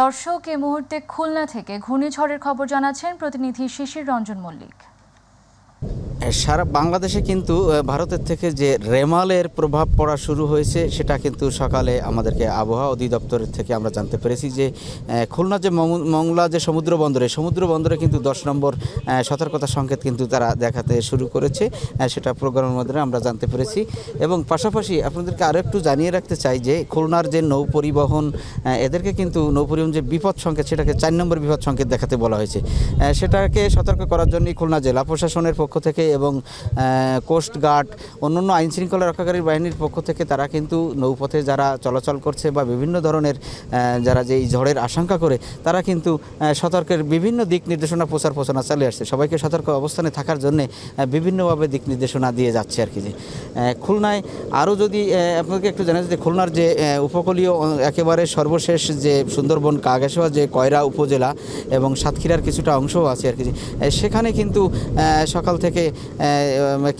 দর্শক এ মুহূর্তে খুলনা থেকে ঘূর্ণিঝড়ের খবর জানাচ্ছেন প্রতিনিধি শিশির রঞ্জন মল্লিক সারা বাংলাদেশে কিন্তু ভারতের থেকে যে রেমালের প্রভাব পড়া শুরু হয়েছে সেটা কিন্তু সকালে আমাদেরকে আবহাওয়া অধিদপ্তরের থেকে আমরা জানতে পেরেছি যে খুলনা যে মংলা যে সমুদ্র বন্দরে সমুদ্র বন্দরে কিন্তু দশ নম্বর সতর্কতা সংকেত কিন্তু তারা দেখাতে শুরু করেছে সেটা প্রোগ্রামের মধ্যে আমরা জানতে পেরেছি এবং পাশাপাশি আপনাদেরকে আরও একটু জানিয়ে রাখতে চাই যে খুলনার যে নৌ পরিবহন এদেরকে কিন্তু নৌ পরিবহন যে বিপদ সংকেত সেটাকে চার নম্বর বিপদ সংকেত দেখাতে বলা হয়েছে সেটাকে সতর্ক করার জন্যই খুলনা জেলা প্রশাসনের পক্ষ থেকে এবং কোস্টগার্ড অন্যান্য আইনশৃঙ্খলা রক্ষাকারী বাহিনীর পক্ষ থেকে তারা কিন্তু নৌপথে যারা চলাচল করছে বা বিভিন্ন ধরনের যারা যে এই ঝড়ের আশঙ্কা করে তারা কিন্তু সতর্কের বিভিন্ন দিক নির্দেশনা প্রচার প্রচারণা চালিয়ে আসছে সবাইকে সতর্ক অবস্থানে থাকার জন্যে বিভিন্নভাবে দিক নির্দেশনা দিয়ে যাচ্ছে আর কি যে খুলনায় আরও যদি আপনাকে একটু জানা যে খুলনার যে উপকূলীয় একেবারে সর্বশেষ যে সুন্দরবন কাগাসোয়া যে কয়রা উপজেলা এবং সাতক্ষীরার কিছুটা অংশও আছে আর কি সেখানে কিন্তু সকাল থেকে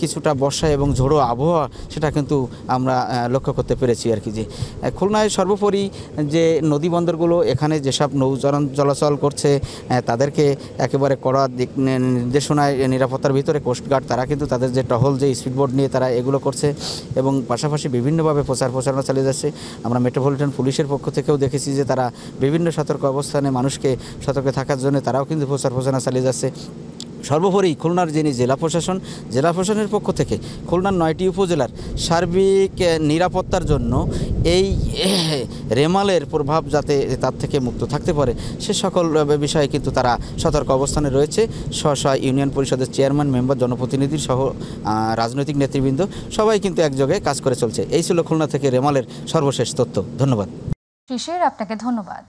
কিছুটা বর্ষা এবং ঝোড়ো আবহাওয়া সেটা কিন্তু আমরা লক্ষ্য করতে পেরেছি আর কি যে খুলনায় সর্বোপরি যে নদী বন্দরগুলো এখানে যেসব নৌচরণ চলাচল করছে তাদেরকে একেবারে কড়া দিক নির্দেশনায় নিরাপত্তার ভিতরে কোস্টগার্ড তারা কিন্তু তাদের যে টহল যে স্পিডবোর্ড নিয়ে তারা এগুলো করছে এবং পাশাপাশি বিভিন্নভাবে প্রচার প্রচারণা চালিয়ে যাচ্ছে আমরা মেট্রোপলিটন পুলিশের পক্ষ থেকেও দেখেছি যে তারা বিভিন্ন সতর্ক অবস্থানে মানুষকে সতর্ক থাকার জন্য তারাও কিন্তু প্রচার প্রচারণা চালিয়ে যাচ্ছে সর্বোপরি খুলনার যিনি জেলা প্রশাসন জেলা প্রশাসনের পক্ষ থেকে খুলনার নয়টি উপজেলার সার্বিক নিরাপত্তার জন্য এই রেমালের প্রভাব যাতে তার থেকে মুক্ত থাকতে পারে সে সকল বিষয়ে কিন্তু তারা সতর্ক অবস্থানে রয়েছে স্ব ইউনিয়ন পরিষদের চেয়ারম্যান মেম্বার জনপ্রতিনিধি সহ রাজনৈতিক নেতৃবৃন্দ সবাই কিন্তু একযোগে কাজ করে চলছে এই ছিল খুলনা থেকে রেমালের সর্বশেষ তথ্য ধন্যবাদ শিশির আপনাকে ধন্যবাদ